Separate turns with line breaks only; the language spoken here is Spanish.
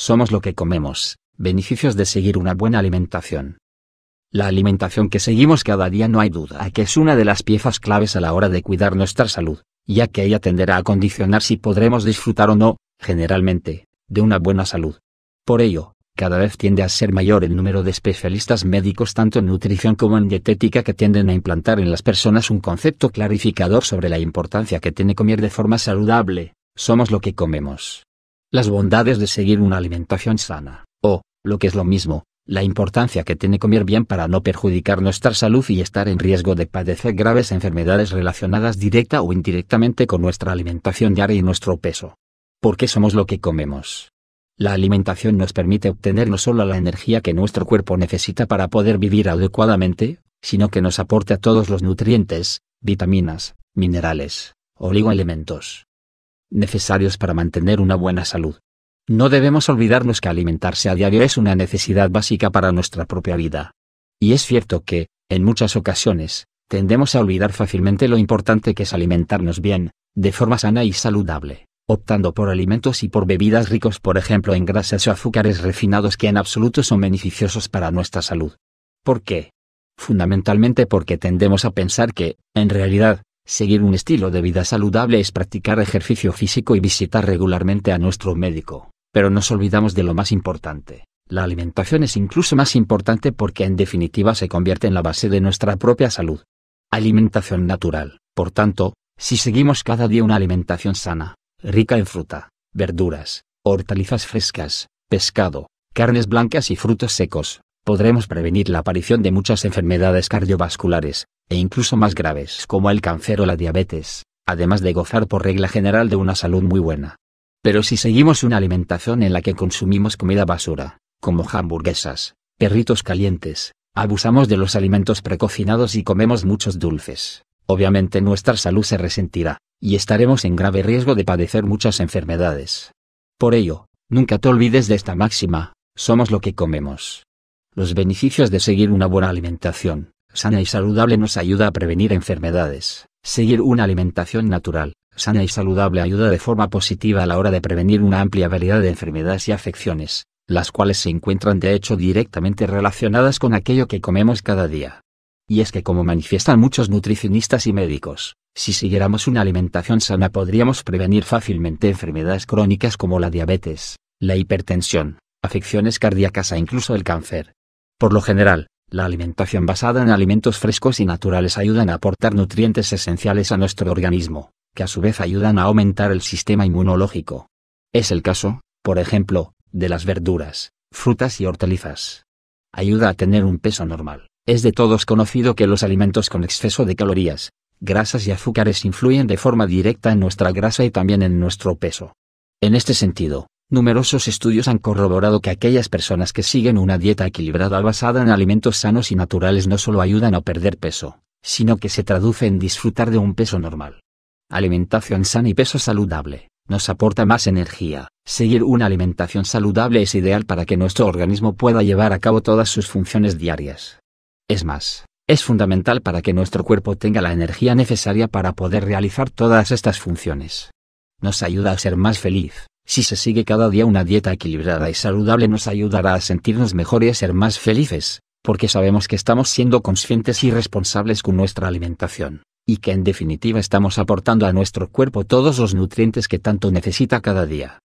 Somos lo que comemos. Beneficios de seguir una buena alimentación. La alimentación que seguimos cada día no hay duda que es una de las piezas claves a la hora de cuidar nuestra salud, ya que ella tenderá a condicionar si podremos disfrutar o no, generalmente, de una buena salud. Por ello, cada vez tiende a ser mayor el número de especialistas médicos tanto en nutrición como en dietética que tienden a implantar en las personas un concepto clarificador sobre la importancia que tiene comer de forma saludable, somos lo que comemos las bondades de seguir una alimentación sana, o, lo que es lo mismo, la importancia que tiene comer bien para no perjudicar nuestra salud y estar en riesgo de padecer graves enfermedades relacionadas directa o indirectamente con nuestra alimentación diaria y nuestro peso. Porque somos lo que comemos. La alimentación nos permite obtener no solo la energía que nuestro cuerpo necesita para poder vivir adecuadamente, sino que nos aporta todos los nutrientes, vitaminas, minerales, oligoelementos, necesarios para mantener una buena salud. No debemos olvidarnos que alimentarse a diario es una necesidad básica para nuestra propia vida. Y es cierto que, en muchas ocasiones, tendemos a olvidar fácilmente lo importante que es alimentarnos bien, de forma sana y saludable, optando por alimentos y por bebidas ricos por ejemplo en grasas o azúcares refinados que en absoluto son beneficiosos para nuestra salud. ¿Por qué? Fundamentalmente porque tendemos a pensar que, en realidad, Seguir un estilo de vida saludable es practicar ejercicio físico y visitar regularmente a nuestro médico, pero nos olvidamos de lo más importante. La alimentación es incluso más importante porque en definitiva se convierte en la base de nuestra propia salud. Alimentación natural, por tanto, si seguimos cada día una alimentación sana, rica en fruta, verduras, hortalizas frescas, pescado, carnes blancas y frutos secos, podremos prevenir la aparición de muchas enfermedades cardiovasculares, e incluso más graves como el cáncer o la diabetes, además de gozar por regla general de una salud muy buena. Pero si seguimos una alimentación en la que consumimos comida basura, como hamburguesas, perritos calientes, abusamos de los alimentos precocinados y comemos muchos dulces, obviamente nuestra salud se resentirá, y estaremos en grave riesgo de padecer muchas enfermedades. Por ello, nunca te olvides de esta máxima, somos lo que comemos. Los beneficios de seguir una buena alimentación sana y saludable nos ayuda a prevenir enfermedades. Seguir una alimentación natural, sana y saludable ayuda de forma positiva a la hora de prevenir una amplia variedad de enfermedades y afecciones, las cuales se encuentran de hecho directamente relacionadas con aquello que comemos cada día. Y es que como manifiestan muchos nutricionistas y médicos, si siguiéramos una alimentación sana podríamos prevenir fácilmente enfermedades crónicas como la diabetes, la hipertensión, afecciones cardíacas e incluso el cáncer. Por lo general, la alimentación basada en alimentos frescos y naturales ayudan a aportar nutrientes esenciales a nuestro organismo, que a su vez ayudan a aumentar el sistema inmunológico. Es el caso, por ejemplo, de las verduras, frutas y hortalizas. Ayuda a tener un peso normal. Es de todos conocido que los alimentos con exceso de calorías, grasas y azúcares influyen de forma directa en nuestra grasa y también en nuestro peso. En este sentido, Numerosos estudios han corroborado que aquellas personas que siguen una dieta equilibrada basada en alimentos sanos y naturales no solo ayudan a perder peso, sino que se traduce en disfrutar de un peso normal. Alimentación sana y peso saludable nos aporta más energía. Seguir una alimentación saludable es ideal para que nuestro organismo pueda llevar a cabo todas sus funciones diarias. Es más, es fundamental para que nuestro cuerpo tenga la energía necesaria para poder realizar todas estas funciones. Nos ayuda a ser más feliz, si se sigue cada día una dieta equilibrada y saludable nos ayudará a sentirnos mejor y a ser más felices, porque sabemos que estamos siendo conscientes y responsables con nuestra alimentación, y que en definitiva estamos aportando a nuestro cuerpo todos los nutrientes que tanto necesita cada día.